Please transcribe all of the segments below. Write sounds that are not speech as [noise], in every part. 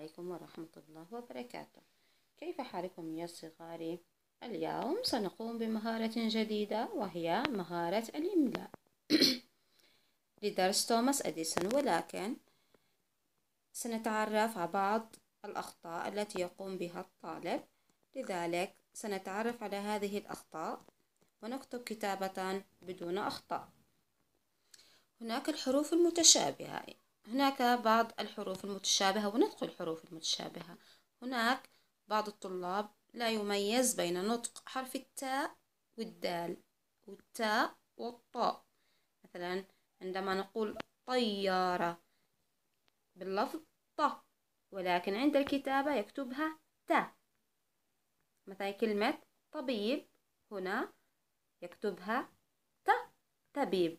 عليكم ورحمة الله وبركاته كيف حالكم يا صغاري؟ اليوم سنقوم بمهارة جديدة وهي مهارة الإملاء [coughs] لدرس توماس أديسون ولكن سنتعرف على بعض الأخطاء التي يقوم بها الطالب لذلك سنتعرف على هذه الأخطاء ونكتب كتابة بدون أخطاء هناك الحروف المتشابهة هناك بعض الحروف المتشابهة ونطق الحروف المتشابهة هناك بعض الطلاب لا يميز بين نطق حرف التاء والدال والتاء والطاء مثلا عندما نقول طيارة باللفظ ط ولكن عند الكتابة يكتبها تا مثلا كلمة طبيب هنا يكتبها ت طبيب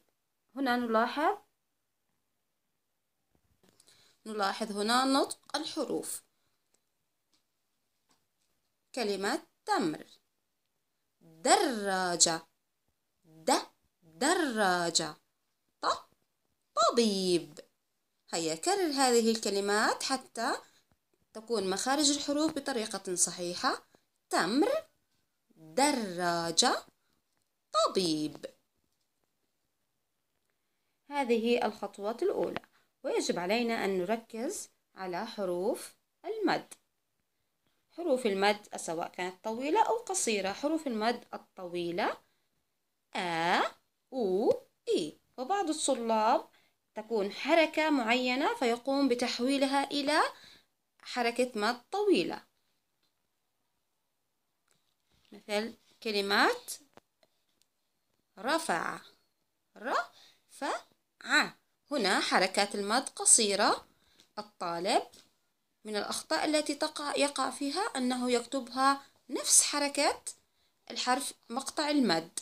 هنا نلاحظ نلاحظ هنا نطق الحروف كلمة تمر دراجة د دراجة ط طبيب هيا كرر هذه الكلمات حتى تكون مخارج الحروف بطريقة صحيحة تمر دراجة طبيب هذه الخطوة الأولى ويجب علينا أن نركز على حروف المد حروف المد سواء كانت طويلة أو قصيرة حروف المد الطويلة أ أو إي وبعض الطلاب تكون حركة معينة فيقوم بتحويلها إلى حركة مد طويلة مثل كلمات رفع رفع هنا حركات المد قصيرة الطالب من الأخطاء التي تقع يقع فيها أنه يكتبها نفس حركة الحرف مقطع المد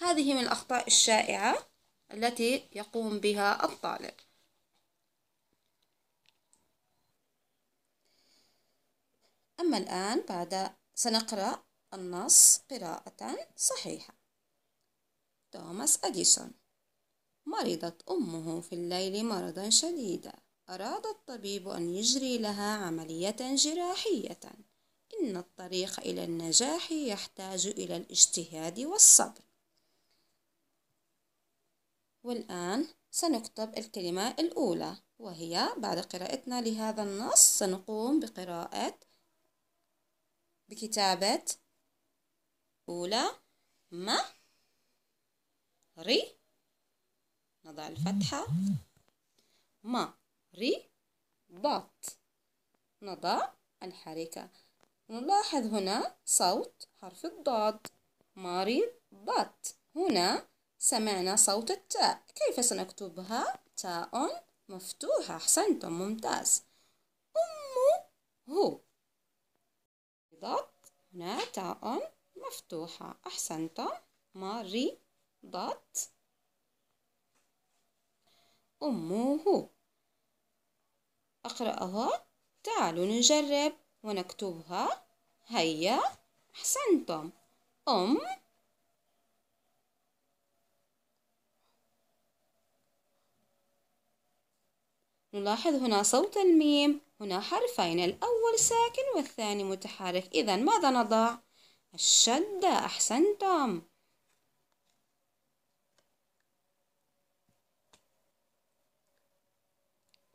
هذه من الأخطاء الشائعة التي يقوم بها الطالب أما الآن بعد سنقرأ النص قراءة صحيحة توماس أديسون مرضت أمه في الليل مرضا شديدا أراد الطبيب أن يجري لها عملية جراحية إن الطريق إلى النجاح يحتاج إلى الاجتهاد والصبر والآن سنكتب الكلمة الأولى وهي بعد قراءتنا لهذا النص سنقوم بقراءة بكتابة أولى ما ري نضع الفتحة ما ري بات نضع الحركة نلاحظ هنا صوت حرف الضاد ماري بات هنا سمعنا صوت التاء كيف سنكتبها تاء مفتوحة أحسنتم ممتاز أم هو ضغط هنا تاء مفتوحة أحسنتم ماري مريضة أمه أقرأها تعالوا نجرب ونكتبها هيا أحسنتم أم نلاحظ هنا صوت الميم هنا حرفين الأول ساكن والثاني متحرك إذا ماذا نضع؟ الشدة أحسنتم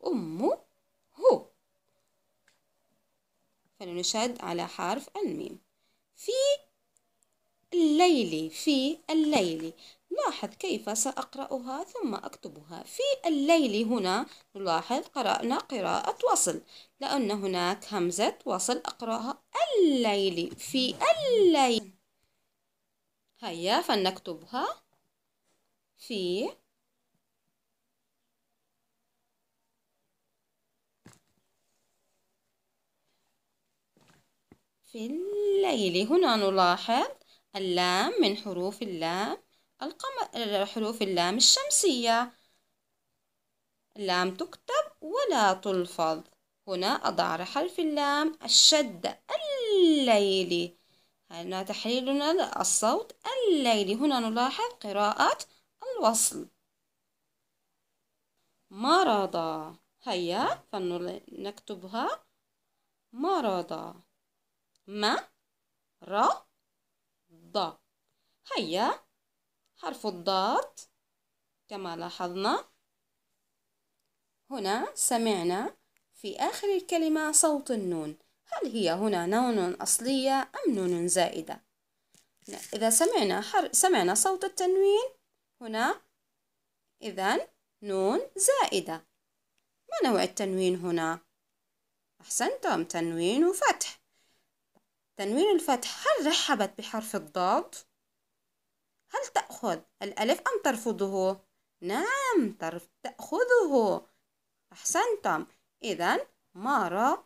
أمه هو فلنشد على حرف الميم في الليل في الليل لاحظ كيف سأقرأها ثم أكتبها في الليل هنا نلاحظ قرأنا قراءة وصل لأن هناك همزة وصل أقرأها الليل في الليل هيا فلنكتبها في في الليل هنا نلاحظ اللام من حروف اللام القمر حروف اللام الشمسية اللام تكتب ولا تلفظ هنا أضع حرف اللام الشد الليل هنا تحليلنا الصوت الليل هنا نلاحظ قراءة الوصل مرض هيا فنكتبها مرض ما را ض هيا حرف الضاد كما لاحظنا هنا سمعنا في آخر الكلمة صوت النون هل هي هنا نون أصلية أم نون زائدة؟ إذا سمعنا حر... سمعنا صوت التنوين هنا إذا نون زائدة ما نوع التنوين هنا؟ أحسنتم تنوين وفتح تنوين الفتح هل رحبت بحرف الضاد؟ هل تأخذ الألف أم ترفضه؟ نعم تأخذه أحسنتم إذا مرض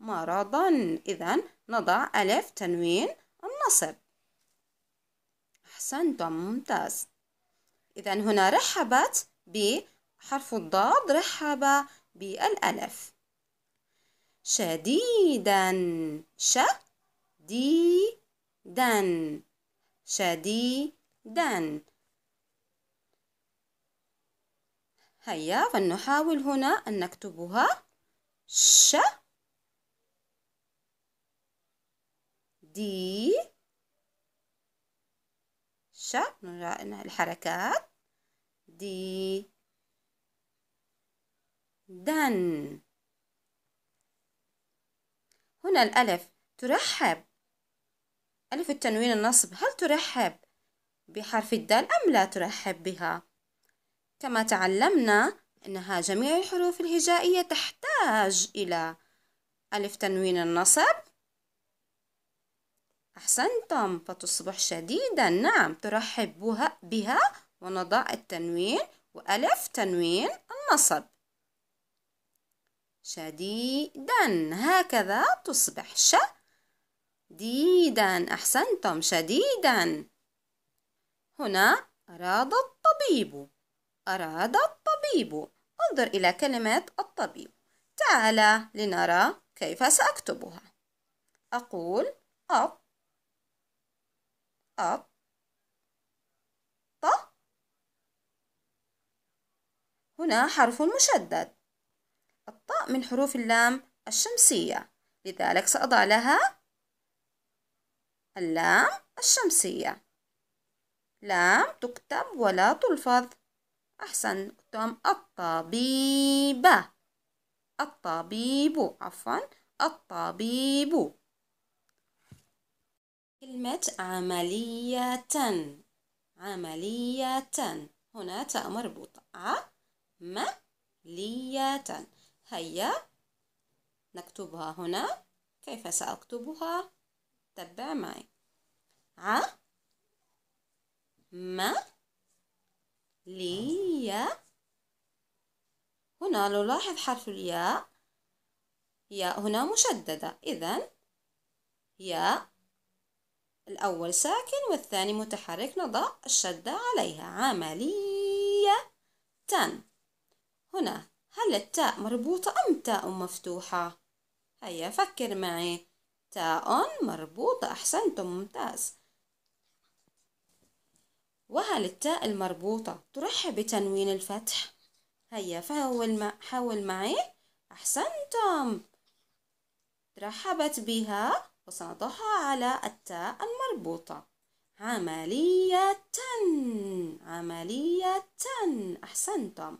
مرضا إذا نضع ألف تنوين النصب أحسنتم ممتاز إذا هنا رحبت بحرف الضاد رحب بالألف شديدا شديدا شديدا هيا فلنحاول هنا أن نكتبها ش دي ش نرى الحركات دي دن هنا الألف ترحب ألف التنوين النصب هل ترحب بحرف الدال أم لا ترحب بها كما تعلمنا أنها جميع الحروف الهجائية تحتاج إلى ألف تنوين النصب أحسنتم فتصبح شديدا نعم ترحب بها ونضع التنوين وألف تنوين النصب شديدا هكذا تصبح شديدا أحسنتم شديدا هنا أراد الطبيب أراد الطبيب انظر إلى كلمة الطبيب تعال لنرى كيف سأكتبها أقول أط أط ط هنا حرف مشدد طاء من حروف اللام الشمسية لذلك سأضع لها اللام الشمسية لام تكتب ولا تلفظ أحسن أحسنتم الطبيبة الطبيب عفوا الطبيب كلمة عملية عملية هنا تاء مربوطة عملية هيا نكتبها هنا كيف سأكتبها تبع معي ع م لي هنا نلاحظ حرف الياء ياء هنا مشددة إذا ياء الأول ساكن والثاني متحرك نضع الشدة عليها عملية تن هنا هل التاء مربوطة أم تاء مفتوحة؟ هيا فكر معي تاء مربوطة أحسنتم ممتاز وهل التاء المربوطة ترحب بتنوين الفتح؟ هيا فحول مع... حاول معي أحسنتم رحبت بها وسنضعها على التاء المربوطة عملية عملية أحسنتم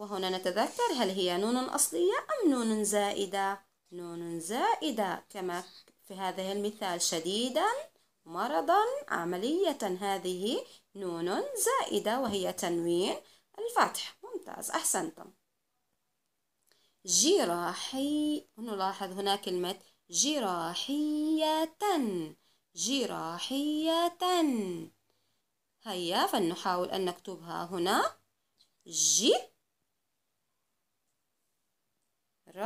وهنا نتذكر هل هي نون أصلية أم نون زائدة نون زائدة كما في هذه المثال شديدا مرضا عملية هذه نون زائدة وهي تنوين الفتح ممتاز أحسنتم جراحي نلاحظ هنا كلمة جراحية جراحية هيا فلنحاول أن نكتبها هنا جي ر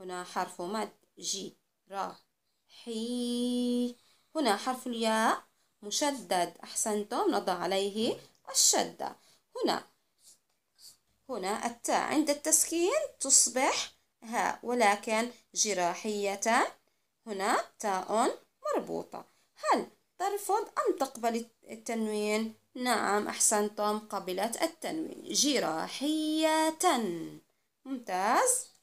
هنا حرف مد جي را حي هنا حرف الياء مشدد أحسنتم نضع عليه الشدة هنا هنا التاء عند التسكين تصبح هاء ولكن جراحية هنا تاء مربوطة هل ترفض أم تقبل التنوين نعم أحسنتم قبلت التنوين جراحية ممتاز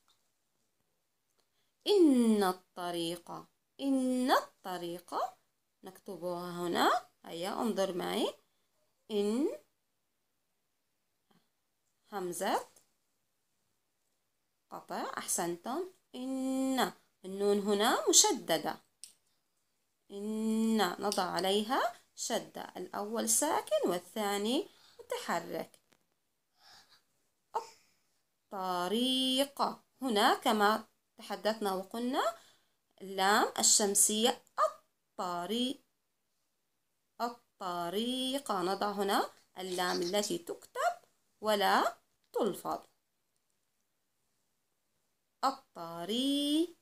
إن الطريقة إن الطريقة نكتبها هنا هيا انظر معي إن همزة قطع أحسنتم إن النون هنا مشددة إن نضع عليها شدة الأول ساكن والثاني متحرك الطريقة هنا كما تحدثنا وقلنا اللام الشمسية الطريق الطريقة نضع هنا اللام التي تكتب ولا تلفظ الطريقة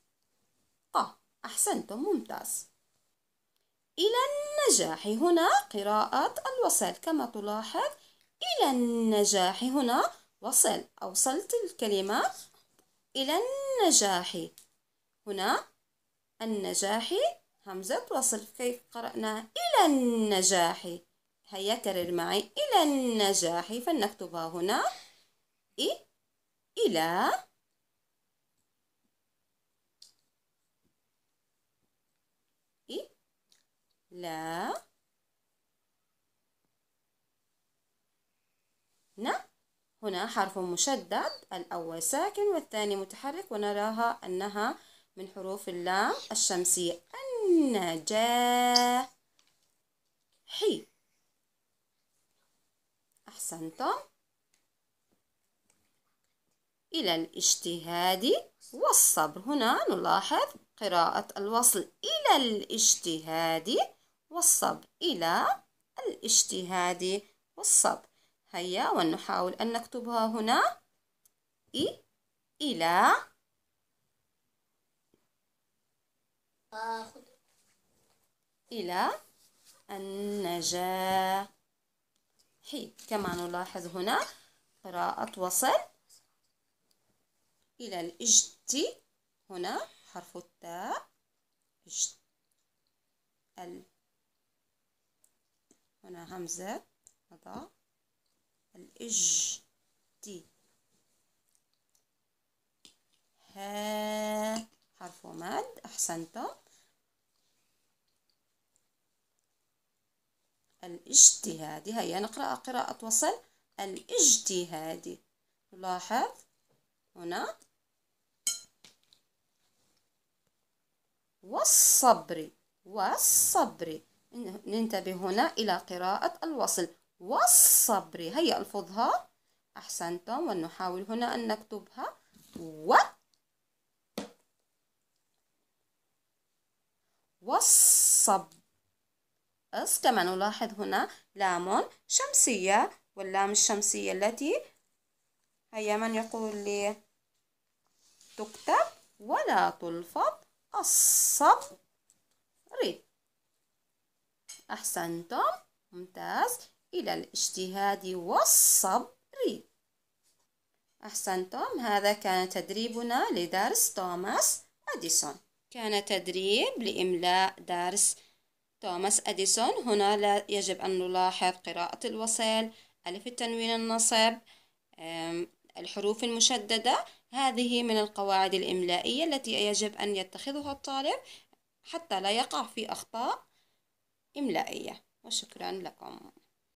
أحسنتم ممتاز إلى النجاح هنا قراءة الوصل كما تلاحظ إلى النجاح هنا وصل أوصلت الكلمة إلى النجاح هنا النجاح همزة وصل كيف قرأنا إلى النجاح هيا كرر معي إلى النجاح فلنكتبها هنا إ إلى لا ن هنا حرف مشدد الأول ساكن والثاني متحرك ونراها أنها من حروف اللام الشمسية النجاح حي أحسنتم إلى الاجتهاد والصبر هنا نلاحظ قراءة الوصل إلى الاجتهاد والصب إلى الاجتهاد والصب هيا ونحاول أن نكتبها هنا إي إلى آخذ. إلى النجاح كما نلاحظ هنا قراءة وصل إلى الاجت هنا حرف التاء الت هنا همزة هذا الإج تي ها حرف مد أحسنتم الاجتهادي هيا نقرأ قراءة وصل الاجتهادي نلاحظ هنا والصبر والصبر ننتبه هنا إلى قراءة الوصل والصبر هيا ألفظها أحسنتم ونحاول هنا أن نكتبها و والصب أس كما نلاحظ هنا لام شمسية واللام الشمسية التي هيا من يقول لي تكتب ولا تلفظ الصبر أحسنتم ممتاز إلى الاجتهاد والصبر أحسنتم هذا كان تدريبنا لدرس توماس أديسون كان تدريب لإملاء درس توماس أديسون هنا لا يجب أن نلاحظ قراءة الوصل ألف التنوين النصب الحروف المشددة هذه من القواعد الإملائية التي يجب أن يتخذها الطالب حتى لا يقع في أخطاء إملائية وشكرا لكم